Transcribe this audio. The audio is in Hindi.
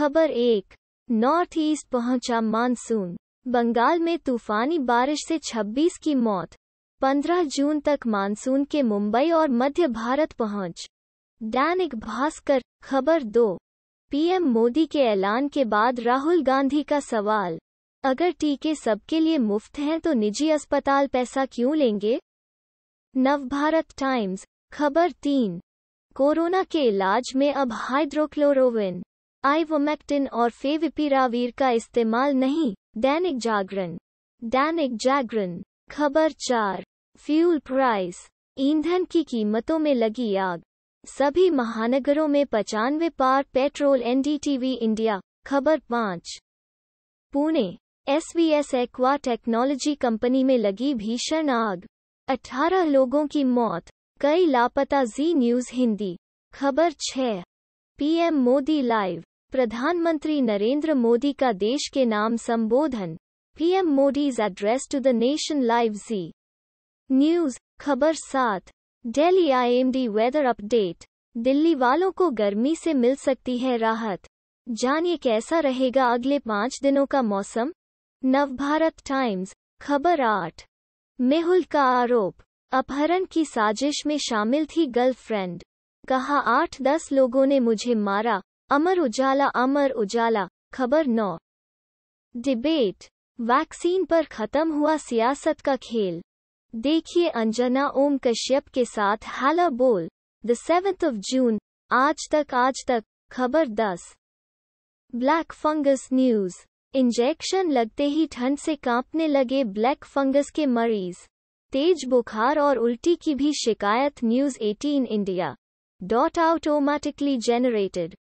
खबर एक नॉर्थ ईस्ट पहुंचा मानसून बंगाल में तूफानी बारिश से 26 की मौत 15 जून तक मानसून के मुंबई और मध्य भारत पहुंच दैनिक भास्कर खबर दो पीएम मोदी के ऐलान के बाद राहुल गांधी का सवाल अगर टीके सबके लिए मुफ्त हैं तो निजी अस्पताल पैसा क्यों लेंगे नवभारत टाइम्स खबर तीन कोरोना के इलाज में अब हाइड्रोक्लोरोविन आइवोमेक्टिन और फेविपिरावीर का इस्तेमाल नहीं दैनिक जागरण दैनिक जागरण खबर चार फ्यूल प्राइस ईंधन की कीमतों में लगी आग सभी महानगरों में पचानवे पार पेट्रोल एनडीटीवी इंडिया खबर पाँच Pune SVS aqua technology company में लगी भीषण आग 18 लोगों की मौत कई लापता जी न्यूज हिंदी खबर छः पीएम मोदी लाइव प्रधानमंत्री नरेंद्र मोदी का देश के नाम संबोधन PM Modi's address to the nation live Zee news खबर सात daily IMD weather update Delhi वालों को गर्मी से मिल सकती है राहत जानिए कैसा रहेगा अगले पाँच दिनों का मौसम नवभारत टाइम्स खबर आठ मेहुल का आरोप अपहरण की साजिश में शामिल थी गर्लफ्रेंड कहा आठ दस लोगों ने मुझे मारा अमर उजाला अमर उजाला खबर नौ डिबेट वैक्सीन पर खत्म हुआ सियासत का खेल देखिए अंजना ओम कश्यप के साथ हैला बोल द सेवेंथ ऑफ जून आज तक आज तक खबर दस ब्लैक फंगस न्यूज इंजेक्शन लगते ही ठंड से कांपने लगे ब्लैक फंगस के मरीज तेज बुखार और उल्टी की भी शिकायत news 18 India dot automatically generated